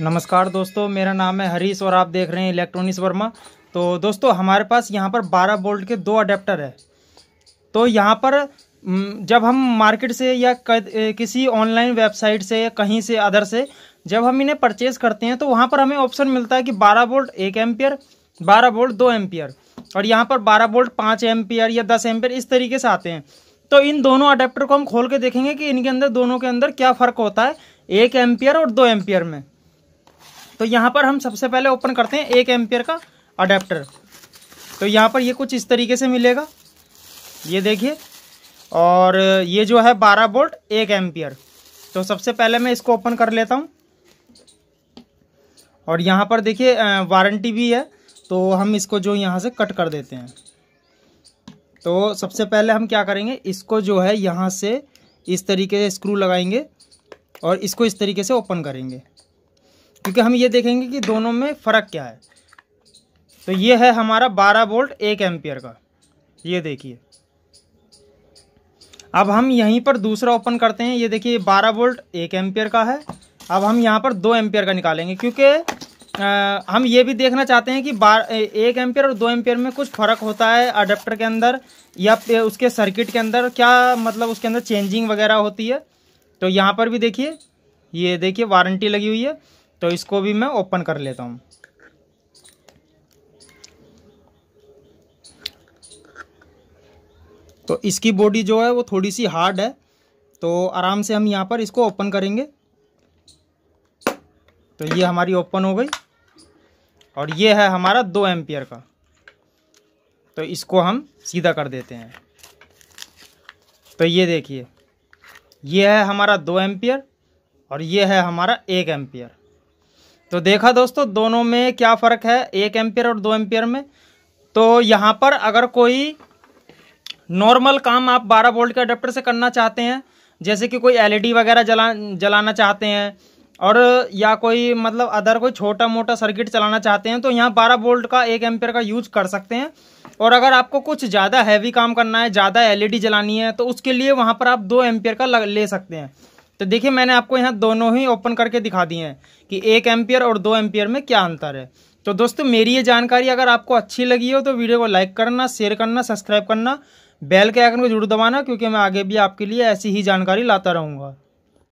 नमस्कार दोस्तों मेरा नाम है हरीश और आप देख रहे हैं इलेक्ट्रॉनिक्स वर्मा तो दोस्तों हमारे पास यहाँ पर 12 बोल्ट के दो अडेप्टर है तो यहाँ पर जब हम मार्केट से या किसी ऑनलाइन वेबसाइट से या कहीं से अदर से जब हम इन्हें परचेज़ करते हैं तो वहाँ पर हमें ऑप्शन मिलता है कि 12 बोल्ट एक एम्पियर बारह बोल्ट दो एम्पियर और यहाँ पर बारह बोल्ट पाँच एम्पियर या दस एम्पियर इस तरीके से आते हैं तो इन दोनों अडेप्टर को हम खोल के देखेंगे कि इनके अंदर दोनों के अंदर क्या फ़र्क होता है एक एम्पियर और दो एम्पियर में तो यहाँ पर हम सबसे पहले ओपन करते हैं एक एम्पियर का अडेप्टर तो यहाँ पर ये कुछ इस तरीके से मिलेगा ये देखिए और ये जो है बारह बोल्ट एक एम्पियर तो सबसे पहले मैं इसको ओपन कर लेता हूँ और यहाँ पर देखिए वारंटी भी है तो हम इसको जो यहाँ से कट कर देते हैं तो सबसे पहले हम क्या करेंगे इसको जो है यहाँ से इस तरीके से स्क्रू लगाएंगे और इसको इस तरीके से ओपन करेंगे क्योंकि हम ये देखेंगे कि दोनों में फ़र्क क्या है तो ये है हमारा बारह वोल्ट एक एम्पियर का ये देखिए अब हम यहीं पर दूसरा ओपन करते हैं ये देखिए बारह वोल्ट एक एम्पियर का है अब हम यहाँ पर दो एम्पियर का निकालेंगे क्योंकि हम ये भी देखना चाहते हैं कि बार एक एम्पियर और दो एम्पियर में कुछ फ़र्क होता है अडेप्टर के अंदर या उसके सर्किट के अंदर क्या मतलब उसके अंदर चेंजिंग वगैरह होती है तो यहाँ पर भी देखिए ये देखिए वारंटी लगी हुई है तो इसको भी मैं ओपन कर लेता हूँ तो इसकी बॉडी जो है वो थोड़ी सी हार्ड है तो आराम से हम यहाँ पर इसको ओपन करेंगे तो ये हमारी ओपन हो गई और ये है हमारा दो एम्पियर का तो इसको हम सीधा कर देते हैं तो ये देखिए ये है हमारा दो एम्पियर और ये है हमारा एक एम्पियर तो देखा दोस्तों दोनों में क्या फ़र्क है एक एम्पियर और दो एम्पियर में तो यहाँ पर अगर कोई नॉर्मल काम आप 12 वोल्ट के अडेप्टर से करना चाहते हैं जैसे कि कोई एलईडी e वगैरह जला जलाना चाहते हैं और या कोई मतलब अदर कोई छोटा मोटा सर्किट चलाना चाहते हैं तो यहाँ 12 वोल्ट का एक एम्पियर का यूज कर सकते हैं और अगर आपको कुछ ज़्यादा हैवी काम करना है ज़्यादा एलईडी e जलानी है तो उसके लिए वहाँ पर आप दो एम्पियर का ले सकते हैं तो देखिए मैंने आपको यहाँ दोनों ही ओपन करके दिखा दिए हैं कि एक एम्पियर और दो एम्पियर में क्या अंतर है तो दोस्तों मेरी ये जानकारी अगर आपको अच्छी लगी हो तो वीडियो को लाइक करना शेयर करना सब्सक्राइब करना बेल के आइकन को जरूर दबाना क्योंकि मैं आगे भी आपके लिए ऐसी ही जानकारी लाता रहूँगा